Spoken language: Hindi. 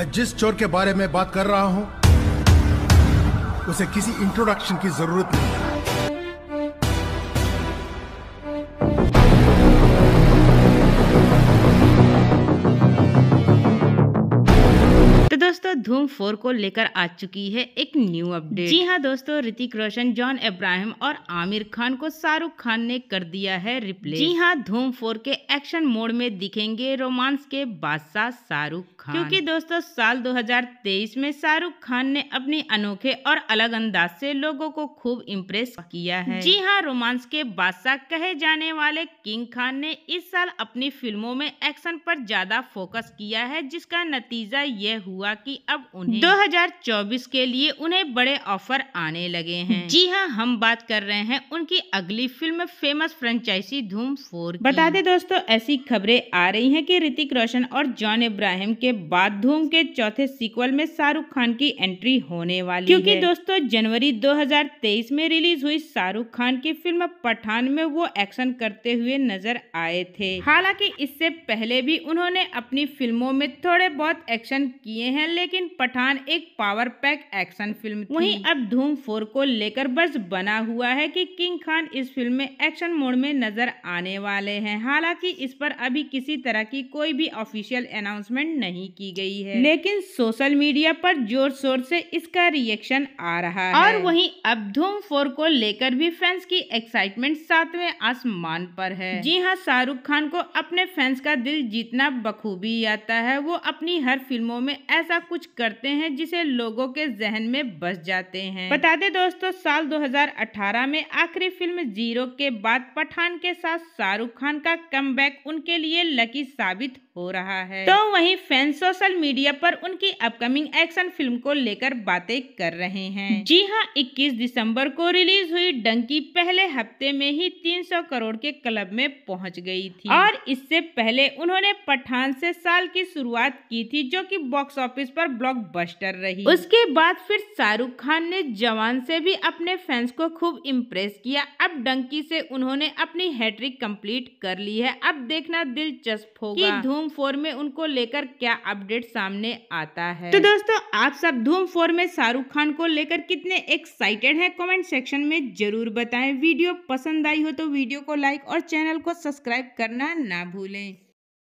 मैं जिस चोर के बारे में बात कर रहा हूं उसे किसी इंट्रोडक्शन की जरूरत नहीं दोस्तों धूम फोर को लेकर आ चुकी है एक न्यू अपडेट जी हाँ दोस्तों ऋतिक रोशन जॉन इब्राहिम और आमिर खान को शाहरुख खान ने कर दिया है रिप्लेस जी हाँ धूम फोर के एक्शन मोड में दिखेंगे रोमांस के बादशाह शाहरुख खान क्योंकि दोस्तों साल 2023 में शाहरुख खान ने अपने अनोखे और अलग अंदाज से लोगो को खूब इम्प्रेस किया है जी हाँ रोमांस के बादशाह कहे जाने वाले किंग खान ने इस साल अपनी फिल्मों में एक्शन आरोप ज्यादा फोकस किया है जिसका नतीजा यह हुआ कि अब उन्हें 2024 के लिए उन्हें बड़े ऑफर आने लगे हैं जी हाँ हम बात कर रहे हैं उनकी अगली film famous franchise Dhoom four बता दे दोस्तों ऐसी खबरें आ रही हैं कि ऋतिक रोशन और जॉन इब्राहिम के बाद धूम के चौथे सीक्वल में शाहरुख खान की एंट्री होने वाली क्यूँकी दोस्तों जनवरी दो में रिलीज हुई शाहरुख खान की फिल्म पठान में वो एक्शन करते हुए नजर आए थे हालांकि इससे पहले भी उन्होंने अपनी फिल्मों में थोड़े बहुत एक्शन किए हैं लेकिन लेकिन पठान एक पावर पैक एक्शन फिल्म थी। वहीं अब धूम फोर को लेकर बस बना हुआ है कि किंग खान इस फिल्म में एक्शन मोड में नजर आने वाले हैं हालांकि इस पर अभी किसी तरह की कोई भी ऑफिशियल अनाउंसमेंट नहीं की गई है लेकिन सोशल मीडिया पर जोर शोर से इसका रिएक्शन आ रहा है और वही अब धूम फोर को लेकर भी फैंस की एक्साइटमेंट सातवें आसमान पर है जी हाँ शाहरुख खान को अपने फैंस का दिल जीतना बखूबी आता है वो अपनी हर फिल्मों में ऐसा कुछ कुछ करते हैं जिसे लोगों के जहन में बस जाते हैं बता दे दोस्तों साल 2018 में आखिरी फिल्म जीरो के बाद पठान के साथ शाहरुख खान का कम उनके लिए लकी साबित हो रहा है तो वहीं फैंस सोशल मीडिया पर उनकी अपकमिंग एक्शन फिल्म को लेकर बातें कर रहे हैं जी हां 21 दिसंबर को रिलीज हुई डंकी पहले हफ्ते में ही 300 करोड़ के क्लब में पहुंच गई थी और इससे पहले उन्होंने पठान से साल की शुरुआत की थी जो कि बॉक्स ऑफिस पर ब्लॉकबस्टर रही उसके बाद फिर शाहरुख खान ने जवान से भी अपने फैंस को खूब इम्प्रेस किया अब डंकी से उन्होंने अपनी हैट्रिक कंप्लीट कर ली है अब देखना दिलचस्प होगा कि धूम फोर में उनको लेकर क्या अपडेट सामने आता है तो दोस्तों आप सब धूम फोर में शाहरुख खान को लेकर कितने एक्साइटेड है कॉमेंट सेक्शन में जरूर बताए वीडियो पसंद आई हो तो वीडियो को लाइक और चैनल को सब्सक्राइब करना ना भूलें